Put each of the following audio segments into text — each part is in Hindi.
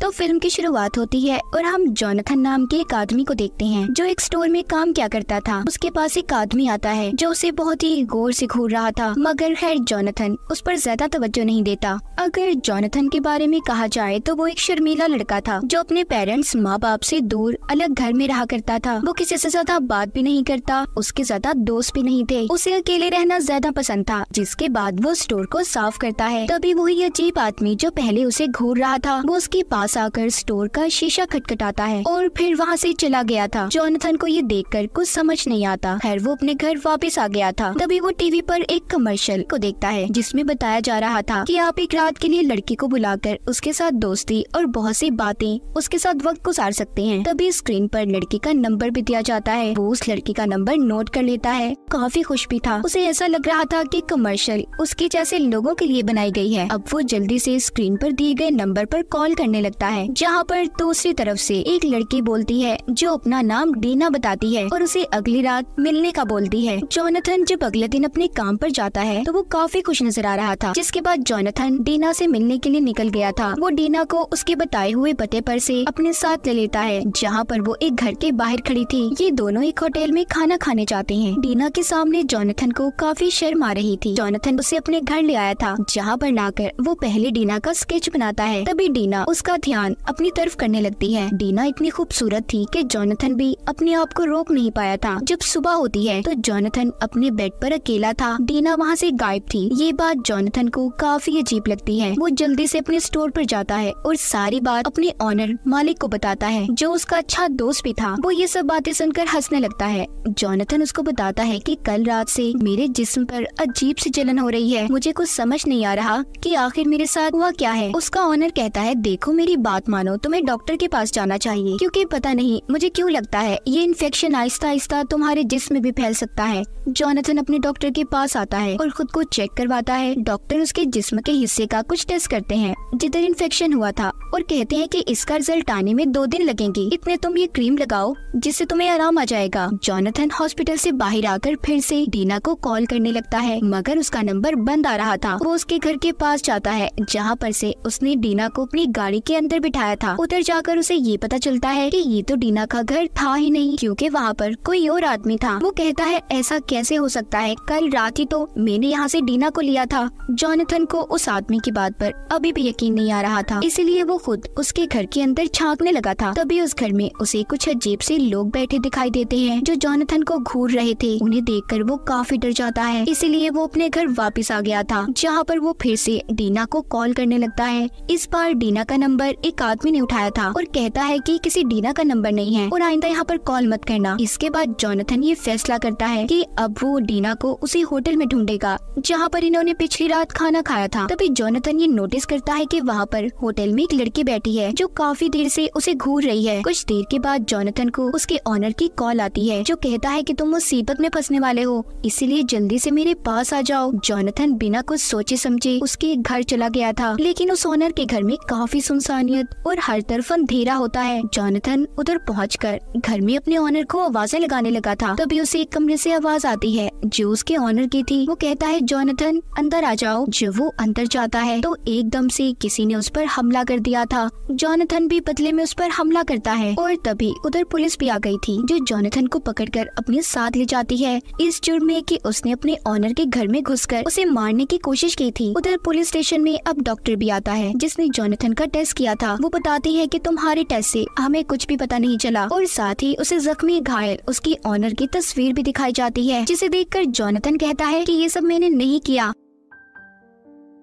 तो फिल्म की शुरुआत होती है और हम जोनाथन नाम के एक आदमी को देखते हैं जो एक स्टोर में काम क्या करता था उसके पास एक आदमी आता है जो उसे बहुत ही गौर से घूर रहा था मगर खैर जोनाथन उस पर ज्यादा तवज्जो नहीं देता अगर जोनाथन के बारे में कहा जाए तो वो एक शर्मीला लड़का था जो अपने पेरेंट्स माँ बाप से दूर अलग घर में रहा करता था वो किसी से ज्यादा बात भी नहीं करता उसके ज्यादा दोस्त भी नहीं थे उसे अकेले रहना ज्यादा पसंद था जिसके बाद वो स्टोर को साफ करता है तभी वही अजीब आदमी जो पहले उसे घूर रहा था वो उसके पास पास आकर स्टोर का शीशा खटखटाता है और फिर वहाँ से चला गया था जॉनथन को ये कर कुछ समझ नहीं आता खैर वो अपने घर वापस आ गया था तभी वो टीवी पर एक कमर्शियल को देखता है जिसमें बताया जा रहा था कि आप एक रात के लिए लड़की को बुलाकर उसके साथ दोस्ती और बहुत सी बातें उसके साथ वक्त गुजार सकते हैं तभी स्क्रीन पर लड़की का नंबर भी दिया जाता है वो उस लड़की का नंबर नोट कर लेता है काफी खुश भी था उसे ऐसा लग रहा था कि कमर्शियल उसके जैसे लोगों के लिए बनाई गई है अब वो जल्दी से स्क्रीन पर दिए गए नंबर पर कॉल करने लगता होता है जहाँ पर दूसरी तरफ से एक लड़की बोलती है जो अपना नाम डीना बताती है और उसे अगली रात मिलने का बोलती है जोनाथन जब अगले दिन अपने काम पर जाता है तो वो काफी खुश नजर आ रहा था जिसके बाद जोनाथन डीना से मिलने के लिए निकल गया था वो डीना को उसके बताए हुए पते पर से अपने साथ ले लेता है जहाँ पर वो एक घर के बाहर खड़ी थी ये दोनों एक होटल में खाना खाने जाते हैं डीना के सामने जोनाथन को काफी शर्म आ रही थी जोनाथन उसे अपने घर ले आया था जहाँ पर लाकर वो पहले डीना का स्केच बनाता है तभी डीना उसका ध्यान अपनी तरफ करने लगती है डीना इतनी खूबसूरत थी कि जोनाथन भी अपने आप को रोक नहीं पाया था जब सुबह होती है तो जोनाथन अपने बेड पर अकेला था डीना वहाँ से गायब थी ये बात जोनाथन को काफी अजीब लगती है वो जल्दी से अपने स्टोर पर जाता है और सारी बात अपने ऑनर मालिक को बताता है जो उसका अच्छा दोस्त भी था वो ये सब बातें सुनकर हंसने लगता है जोनाथन उसको बताता है कि कल रात से मेरे जिस्म पर अजीब सी जलन हो रही है मुझे कुछ समझ नहीं आ रहा कि आखिर मेरे साथ हुआ क्या है उसका ऑनर कहता है देखो मेरी बात मानो तुम्हें डॉक्टर के पास जाना चाहिए क्योंकि पता नहीं मुझे क्यों लगता है ये इन्फेक्शन आहिस्ता आहिस्ता तुम्हारे जिस्म में भी फैल सकता है जॉनथन अपने डॉक्टर के पास आता है और खुद को चेक करवाता है डॉक्टर उसके जिस्म के हिस्से का कुछ टेस्ट करते हैं जिधर इन्फेक्शन हुआ था और कहते हैं की इसका रिजल्ट आने में दो दिन लगेंगे इतने तुम ये क्रीम लगाओ जिससे तुम्हें आराम आ जाएगा जॉनथन हॉस्पिटल ऐसी बाहर आकर फिर ऐसी डीना को कॉल करने लगता है मगर उसका नंबर बंद आ रहा था वो उसके घर के पास जाता है जहाँ पर ऐसी उसने डीना को अपनी गाड़ी के अंदर अंदर बिठाया था उधर जाकर उसे ये पता चलता है कि ये तो डीना का घर था ही नहीं क्योंकि वहाँ पर कोई और आदमी था वो कहता है ऐसा कैसे हो सकता है कल रात ही तो मैंने यहाँ से डीना को लिया था जॉनथन को उस आदमी की बात पर अभी भी यकीन नहीं आ रहा था इसीलिए वो खुद उसके घर के अंदर छाकने लगा था तभी उस घर में उसे कुछ अजीब से लोग बैठे दिखाई देते हैं जो जॉनथन को घूर रहे थे उन्हें कर वो काफी डर जाता है इसीलिए वो अपने घर वापिस आ गया था जहाँ पर वो फिर से डीना को कॉल करने लगता है इस बार डीना का नंबर एक आदमी ने उठाया था और कहता है कि किसी डीना का नंबर नहीं है और आइंदा यहाँ पर कॉल मत करना इसके बाद जॉनथन ये फैसला करता है कि अब वो डीना को उसी होटल में ढूंढेगा जहाँ पर इन्होंने पिछली रात खाना खाया था तभी जॉनथन ये नोटिस करता है की वहाँ पर होटल में एक लड़की बैठी है जो काफी देर से उसे घूर रही है कुछ देर के बाद जॉनथन को उसके ऑनर की कॉल आती है जो कहता है की तुम मुसीबत में फंसने वाले हो इसीलिए जल्दी से मेरे पास आ जाओ जॉनथन बिना कुछ सोचे समझे उसके घर चला गया था लेकिन उस ऑनर के घर में काफी सुनसान इंसानियत और हर तरफ अंधेरा होता है जॉनथन उधर पहुँच कर घर में अपने ऑनर को आवाजें लगाने लगा था तभी उसे एक कमरे ऐसी आवाज आती है जो उसके ऑनर की थी वो कहता है जॉनथन अंदर आ जाओ जब वो अंदर जाता है तो एकदम से किसी ने उस पर हमला कर दिया था जॉनथन भी बदले में उस पर हमला करता है और तभी उधर पुलिस भी आ गई थी जो जॉनथन को पकड़कर अपने साथ ले जाती है इस जुर्म में कि उसने अपने ऑनर के घर में घुसकर उसे मारने की कोशिश की थी उधर पुलिस स्टेशन में अब डॉक्टर भी आता है जिसने जॉनथन का टेस्ट किया किया था वो बताती है कि तुम्हारे टेस्ट से हमें कुछ भी पता नहीं चला और साथ ही उसे जख्मी घायल उसकी ऑनर की तस्वीर भी दिखाई जाती है जिसे देखकर कर कहता है कि ये सब मैंने नहीं किया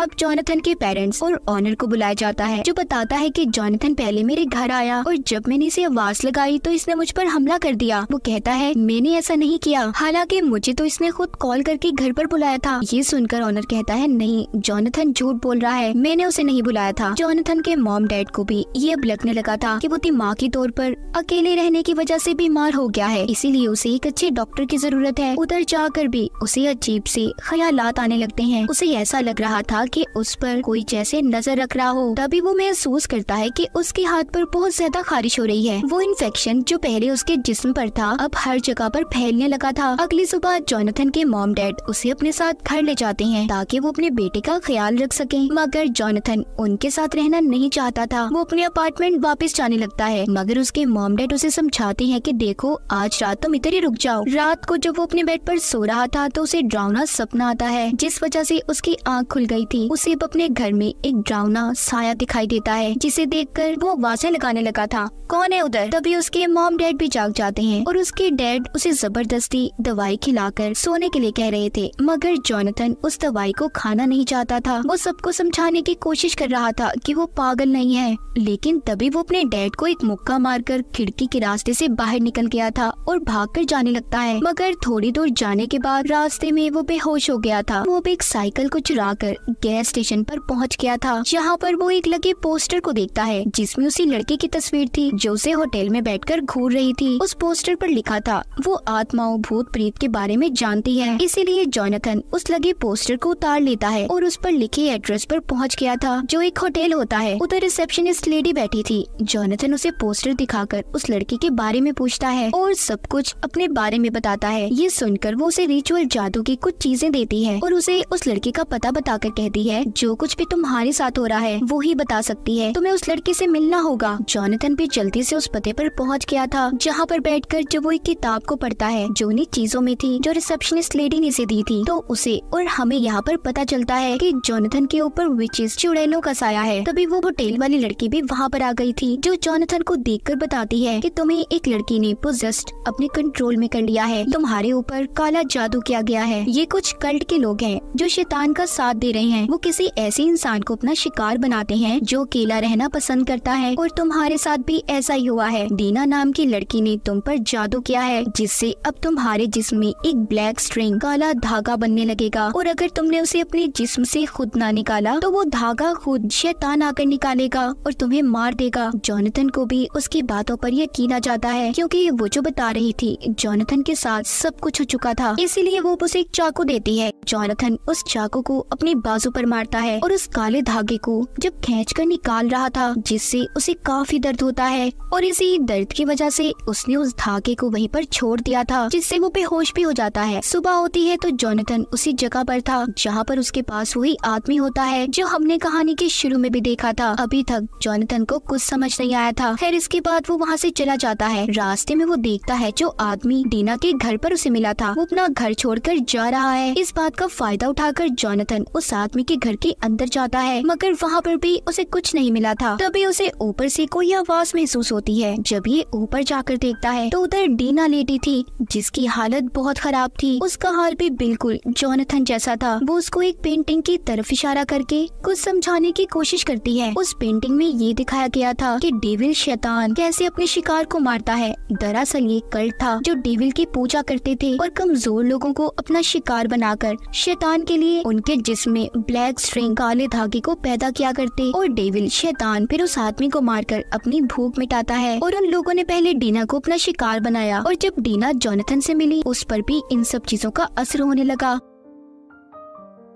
अब जॉनथन के पेरेंट्स और ऑनर को बुलाया जाता है जो बताता है कि जॉनथन पहले मेरे घर आया और जब मैंने इसे आवाज लगाई तो इसने मुझ पर हमला कर दिया वो कहता है मैंने ऐसा नहीं किया हालांकि मुझे तो इसने खुद कॉल करके घर पर बुलाया था ये सुनकर ऑनर कहता है नहीं जॉनथन झूठ बोल रहा है मैंने उसे नहीं बुलाया था जॉनथन के मॉम डैड को भी ये अब लगने लगा था की वो दिमाग के तौर पर अकेले रहने की वजह से बीमार हो गया है इसीलिए उसे एक अच्छे डॉक्टर की जरूरत है उधर जाकर भी उसे अजीब से ख्याल आने लगते हैं उसे ऐसा लग रहा था लगा कि उस पर कोई जैसे नजर रख रहा हो तभी वो महसूस करता है कि उसके हाथ पर बहुत ज्यादा खारिश हो रही है वो इन्फेक्शन जो पहले उसके जिस्म पर था अब हर जगह पर फैलने लगा था अगली सुबह जॉनथन के मॉम डैड उसे अपने साथ घर ले जाते हैं ताकि वो अपने बेटे का ख्याल रख सके मगर जॉनथन उनके साथ रहना नहीं चाहता था वो अपने अपार्टमेंट वापस जाने लगता है मगर उसके मॉम डैड उसे समझाते हैं की देखो आज रात तुम इधर ही रुक जाओ रात को जब वो अपने बेड पर सो रहा था तो उसे डरावना सपना आता है जिस वजह से उसकी आँख खुल गई थी उसे अब अपने घर में एक ड्राउना साया दिखाई देता है जिसे देखकर वो आवाजें लगाने लगा था कौन है उधर तभी उसके मॉम डैड भी जाग जाते हैं और उसके डैड उसे जबरदस्ती दवाई खिलाकर सोने के लिए कह रहे थे मगर जॉनथन उस दवाई को खाना नहीं चाहता था वो सबको समझाने की कोशिश कर रहा था की वो पागल नहीं है लेकिन तभी वो अपने डैड को एक मुक्का मारकर खिड़की के रास्ते ऐसी बाहर निकल गया था और कर जाने लगता है मगर थोड़ी दूर जाने के बाद रास्ते में वो बेहोश हो गया था वो भी एक साइकिल को चुरा कर गैस स्टेशन पर पहुंच गया था जहां पर वो एक लगे पोस्टर को देखता है जिसमें उसी लड़के की तस्वीर थी जो उसे होटल में बैठकर घूर रही थी उस पोस्टर पर लिखा था वो आत्माओं भूत प्रीत के बारे में जानती है इसीलिए जोनाथन उस लगे पोस्टर को उतार लेता है और उस पर लिखे एड्रेस पर पहुंच गया था जो एक होटल होता है उधर रिसेप्शनिस्ट लेडी बैठी थी जोनाथन उसे पोस्टर दिखाकर उस लड़की के बारे में पूछता है और सब कुछ अपने बारे में बताता है ये सुनकर वो उसे रिचुअल जादू की कुछ चीजें देती है और उसे उस लड़की का पता बताकर कहती देती है जो कुछ भी तुम्हारे साथ हो रहा है वो ही बता सकती है तुम्हें उस लड़के से मिलना होगा जॉनथन भी जल्दी से उस पते पर पहुंच गया था जहाँ पर बैठकर जब वो एक किताब को पढ़ता है जो उन्हीं चीजों में थी जो रिसेप्शनिस्ट लेडी ने इसे दी थी तो उसे और हमें यहाँ पर पता चलता है की जॉनथन के ऊपर विचेस चुड़ैलों का साया है तभी वो होटेल वाली लड़की भी वहाँ पर आ गई थी जो जॉनथन को कर बताती है की तुम्हें एक लड़की ने पोजेस्ट अपने कंट्रोल में कर लिया है तुम्हारे ऊपर काला जादू किया गया है ये कुछ कल्ट के लोग हैं जो शैतान का साथ दे रहे हैं हैं वो किसी ऐसे इंसान को अपना शिकार बनाते हैं जो अकेला रहना पसंद करता है और तुम्हारे साथ भी ऐसा ही हुआ है दीना नाम की लड़की ने तुम पर जादू किया है जिससे अब तुम्हारे जिसम में एक ब्लैक स्ट्रिंग काला धागा बनने लगेगा और अगर तुमने उसे अपने जिस्म से खुद ना निकाला तो वो धागा खुद शैतान आकर निकालेगा और तुम्हें मार देगा जॉनथन को भी उसकी बातों पर यकीन आ जाता है क्योंकि वो जो बता रही थी जॉनथन के साथ सब कुछ हो चुका था इसीलिए वो उसे चाकू देती है जॉनथन उस चाकू को अपने बाजू पर मारता है और उस काले धागे को जब खेच कर निकाल रहा था जिससे उसे काफी दर्द होता है और इसी दर्द की वजह से उसने उस धागे को वहीं पर छोड़ दिया था जिससे वो बेहोश भी हो जाता है सुबह होती है तो जोनाथन उसी जगह पर था जहाँ पर उसके पास वही आदमी होता है जो हमने कहानी के शुरू में भी देखा था अभी तक जोनाथन को कुछ समझ नहीं आया था खैर इसके बाद वो वहाँ से चला जाता है रास्ते में वो देखता है जो आदमी डीना के घर पर उसे मिला था वो अपना घर छोड़कर जा रहा है इस बात का फायदा उठाकर जोनाथन उस आदमी के घर के अंदर जाता है मगर वहाँ पर भी उसे कुछ नहीं मिला था तभी उसे ऊपर से कोई आवाज महसूस होती है जब ये ऊपर जाकर देखता है तो उधर डीना लेटी थी जिसकी हालत बहुत खराब थी उसका हाल भी बिल्कुल जॉनथन जैसा था वो उसको एक पेंटिंग की तरफ इशारा करके कुछ समझाने की कोशिश करती है उस पेंटिंग में ये दिखाया गया था कि डेविल शैतान कैसे अपने शिकार को मारता है दरअसल ये कल्ट था जो डेविल की पूजा करते थे और कमजोर लोगों को अपना शिकार बनाकर शैतान के लिए उनके जिसम में ब्लैक स्ट्रिंग काले धागे को पैदा किया करते और डेविल शैतान फिर उस आदमी को मारकर अपनी भूख मिटाता है और उन लोगों ने पहले डीना को अपना शिकार बनाया और जब डीना जोनाथन से मिली उस पर भी इन सब चीजों का असर होने लगा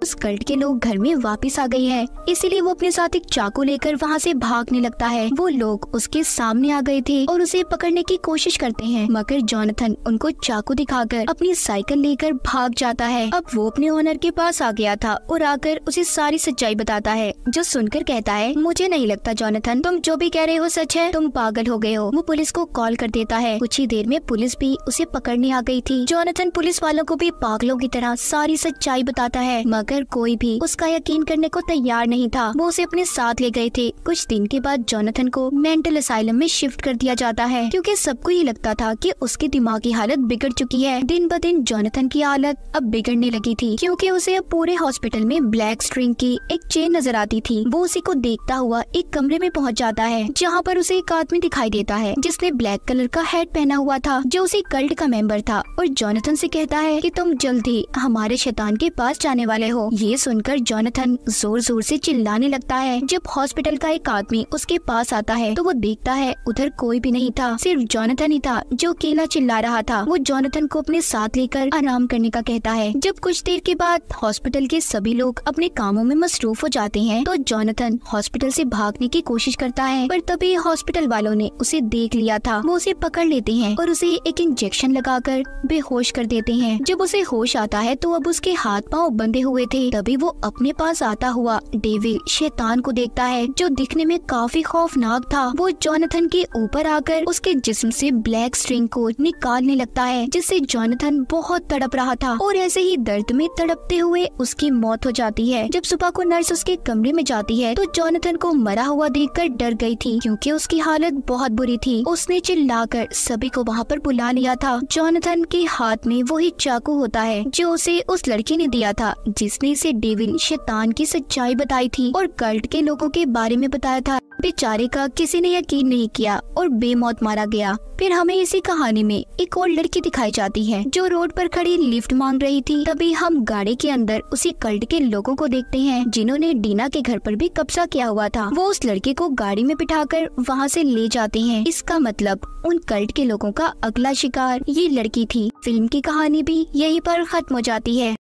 उस कल्ट के लोग घर में वापस आ गए है इसीलिए वो अपने साथ एक चाकू लेकर वहाँ से भागने लगता है वो लोग उसके सामने आ गए थे और उसे पकड़ने की कोशिश करते हैं मगर जॉनथन उनको चाकू दिखाकर अपनी साइकिल लेकर भाग जाता है अब वो अपने ओनर के पास आ गया था और आकर उसे सारी सच्चाई बताता है जो सुनकर कहता है मुझे नहीं लगता जॉनथन तुम जो भी कह रहे हो सच है तुम पागल हो गए हो वो पुलिस को कॉल कर देता है कुछ ही देर में पुलिस भी उसे पकड़ने आ गई थी जॉनथन पुलिस वालों को भी पागलों की तरह सारी सच्चाई बताता है मगर मगर कोई भी उसका यकीन करने को तैयार नहीं था वो उसे अपने साथ ले गए थे कुछ दिन के बाद जोनाथन को मेंटल असाइलम में शिफ्ट कर दिया जाता है क्योंकि सबको ये लगता था कि उसके दिमाग की हालत बिगड़ चुकी है दिन ब दिन जोनाथन की हालत अब बिगड़ने लगी थी क्योंकि उसे अब पूरे हॉस्पिटल में ब्लैक स्ट्रिंग की एक चेन नजर आती थी वो उसी को देखता हुआ एक कमरे में पहुँच जाता है जहाँ पर उसे एक आदमी दिखाई देता है जिसने ब्लैक कलर का हेड पहना हुआ था जो उसी कल्ट का मेंबर था और जोनाथन से कहता है कि तुम जल्द ही हमारे शैतान के पास जाने वाले हो हो ये सुनकर जोनाथन जोर जोर से चिल्लाने लगता है जब हॉस्पिटल का एक आदमी उसके पास आता है तो वो देखता है उधर कोई भी नहीं था सिर्फ जोनाथन ही था जो अकेला चिल्ला रहा था वो जोनाथन को अपने साथ लेकर आराम करने का कहता है जब कुछ देर के बाद हॉस्पिटल के सभी लोग अपने कामों में मसरूफ हो जाते हैं तो जोनाथन हॉस्पिटल से भागने की कोशिश करता है पर तभी हॉस्पिटल वालों ने उसे देख लिया था वो उसे पकड़ लेते हैं और उसे एक इंजेक्शन लगाकर बेहोश कर देते हैं जब उसे होश आता है तो अब उसके हाथ पाँव बंधे हुए थे तभी वो अपने पास आता हुआ डेविल शैतान को देखता है जो दिखने में काफी खौफनाक था वो जॉनथन के ऊपर आकर उसके जिस्म से ब्लैक स्ट्रिंग को निकालने लगता है जिससे जॉनथन बहुत तड़प रहा था और ऐसे ही दर्द में तड़पते हुए उसकी मौत हो जाती है जब सुबह को नर्स उसके कमरे में जाती है तो जॉनथन को मरा हुआ कर डर गई थी क्यूँकी उसकी हालत बहुत बुरी थी उसने कर सभी को वहाँ पर बुला लिया था जॉनथन के हाथ में वही चाकू होता है जो उसे उस लड़की ने दिया था जिस जिसने इसे डेविन शैतान की सच्चाई बताई थी और कल्ट के लोगों के बारे में बताया था बेचारे का किसी ने यकीन नहीं किया और बेमौत मारा गया फिर हमें इसी कहानी में एक और लड़की दिखाई जाती है जो रोड पर खड़ी लिफ्ट मांग रही थी तभी हम गाड़ी के अंदर उसी कल्ट के लोगों को देखते हैं जिन्होंने डीना के घर पर भी कब्जा किया हुआ था वो उस लड़के को गाड़ी में बिठाकर वहाँ से ले जाते हैं इसका मतलब उन कल्ट के लोगों का अगला शिकार ये लड़की थी फिल्म की कहानी भी यही पर खत्म हो जाती है